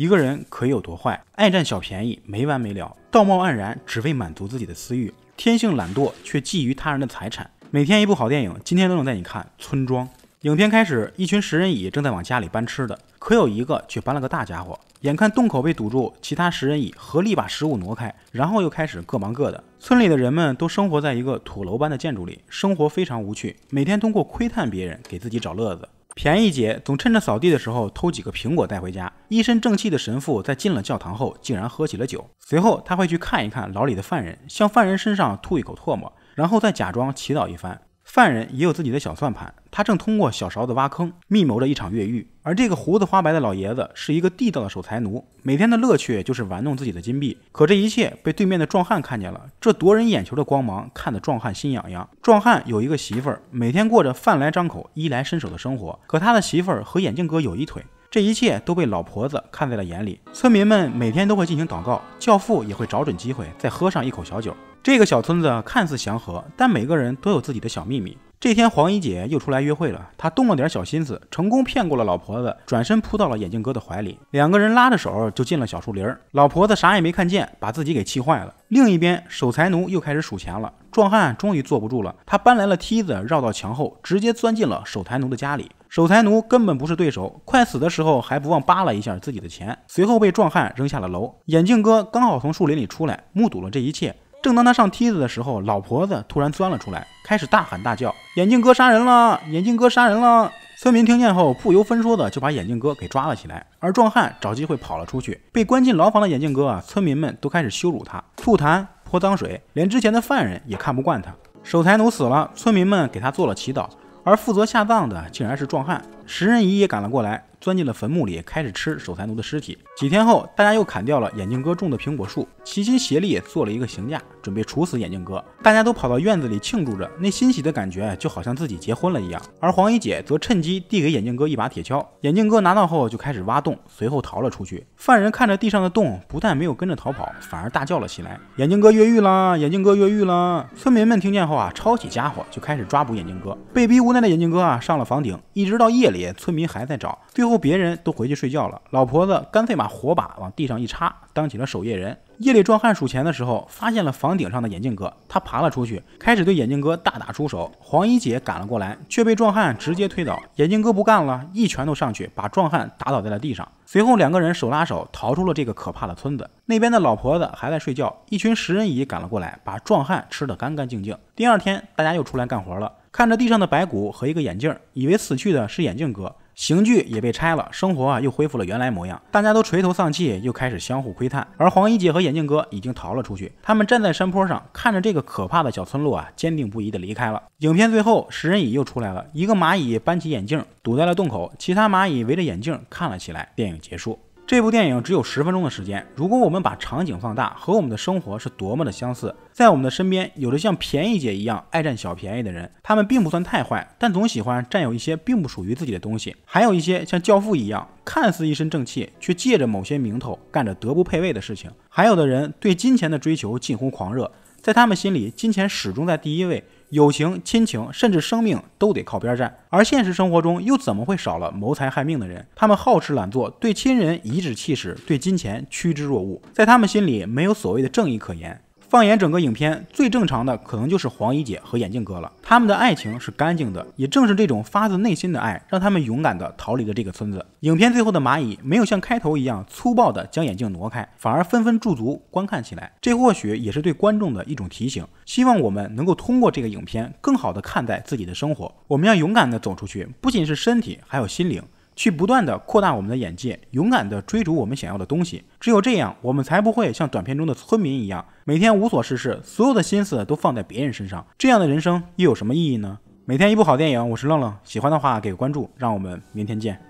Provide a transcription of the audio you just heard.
一个人可有多坏？爱占小便宜，没完没了；道貌岸然，只为满足自己的私欲；天性懒惰，却觊觎他人的财产。每天一部好电影，今天都能带你看《村庄》。影片开始，一群食人蚁正在往家里搬吃的，可有一个却搬了个大家伙。眼看洞口被堵住，其他食人蚁合力把食物挪开，然后又开始各忙各的。村里的人们都生活在一个土楼般的建筑里，生活非常无趣，每天通过窥探别人给自己找乐子。便宜姐总趁着扫地的时候偷几个苹果带回家。一身正气的神父在进了教堂后，竟然喝起了酒。随后他会去看一看牢里的犯人，向犯人身上吐一口唾沫，然后再假装祈祷一番。犯人也有自己的小算盘，他正通过小勺子挖坑，密谋着一场越狱。而这个胡子花白的老爷子是一个地道的守财奴，每天的乐趣就是玩弄自己的金币。可这一切被对面的壮汉看见了，这夺人眼球的光芒看得壮汉心痒痒。壮汉有一个媳妇儿，每天过着饭来张口、衣来伸手的生活。可他的媳妇儿和眼镜哥有一腿，这一切都被老婆子看在了眼里。村民们每天都会进行祷告，教父也会找准机会再喝上一口小酒。这个小村子看似祥和，但每个人都有自己的小秘密。这天，黄衣姐又出来约会了。她动了点小心思，成功骗过了老婆子，转身扑到了眼镜哥的怀里。两个人拉着手就进了小树林。老婆子啥也没看见，把自己给气坏了。另一边，守财奴又开始数钱了。壮汉终于坐不住了，他搬来了梯子，绕到墙后，直接钻进了守财奴的家里。守财奴根本不是对手，快死的时候还不忘扒拉一下自己的钱，随后被壮汉扔下了楼。眼镜哥刚好从树林里出来，目睹了这一切。正当他上梯子的时候，老婆子突然钻了出来，开始大喊大叫：“眼镜哥杀人了！眼镜哥杀人了！”村民听见后，不由分说的就把眼镜哥给抓了起来。而壮汉找机会跑了出去，被关进牢房的眼镜哥啊，村民们都开始羞辱他，吐痰、泼脏水，连之前的犯人也看不惯他。守财奴死了，村民们给他做了祈祷，而负责下葬的竟然是壮汉。食人姨也赶了过来。钻进了坟墓里，开始吃守财奴的尸体。几天后，大家又砍掉了眼镜哥种的苹果树，齐心协力做了一个刑架。准备处死眼镜哥，大家都跑到院子里庆祝着，那欣喜的感觉就好像自己结婚了一样。而黄衣姐则趁机递给眼镜哥一把铁锹，眼镜哥拿到后就开始挖洞，随后逃了出去。犯人看着地上的洞，不但没有跟着逃跑，反而大叫了起来：“眼镜哥越狱了！眼镜哥越狱了！”村民们听见后啊，抄起家伙就开始抓捕眼镜哥。被逼无奈的眼镜哥啊，上了房顶，一直到夜里，村民还在找。最后，别人都回去睡觉了，老婆子干脆把火把往地上一插，当起了守夜人。夜里，壮汉数钱的时候，发现了房顶上的眼镜哥。他爬了出去，开始对眼镜哥大打出手。黄衣姐赶了过来，却被壮汉直接推倒。眼镜哥不干了，一拳头上去，把壮汉打倒在了地上。随后，两个人手拉手逃出了这个可怕的村子。那边的老婆子还在睡觉，一群食人蚁赶了过来，把壮汉吃得干干净净。第二天，大家又出来干活了，看着地上的白骨和一个眼镜，以为死去的是眼镜哥。刑具也被拆了，生活啊又恢复了原来模样，大家都垂头丧气，又开始相互窥探。而黄衣姐和眼镜哥已经逃了出去，他们站在山坡上，看着这个可怕的小村落啊，坚定不移的离开了。影片最后，食人蚁又出来了，一个蚂蚁搬起眼镜堵在了洞口，其他蚂蚁围着眼镜看了起来。电影结束。这部电影只有十分钟的时间。如果我们把场景放大，和我们的生活是多么的相似。在我们的身边，有着像便宜姐一样爱占小便宜的人，他们并不算太坏，但总喜欢占有一些并不属于自己的东西。还有一些像教父一样，看似一身正气，却借着某些名头干着德不配位的事情。还有的人对金钱的追求近乎狂热，在他们心里，金钱始终在第一位。友情、亲情，甚至生命，都得靠边站。而现实生活中，又怎么会少了谋财害命的人？他们好吃懒做，对亲人颐指气使，对金钱趋之若鹜，在他们心里，没有所谓的正义可言。放眼整个影片，最正常的可能就是黄衣姐和眼镜哥了。他们的爱情是干净的，也正是这种发自内心的爱，让他们勇敢的逃离了这个村子。影片最后的蚂蚁没有像开头一样粗暴的将眼镜挪开，反而纷纷驻足观看起来。这或许也是对观众的一种提醒，希望我们能够通过这个影片，更好的看待自己的生活。我们要勇敢的走出去，不仅是身体，还有心灵。去不断的扩大我们的眼界，勇敢的追逐我们想要的东西。只有这样，我们才不会像短片中的村民一样，每天无所事事，所有的心思都放在别人身上。这样的人生又有什么意义呢？每天一部好电影，我是愣愣。喜欢的话给个关注，让我们明天见。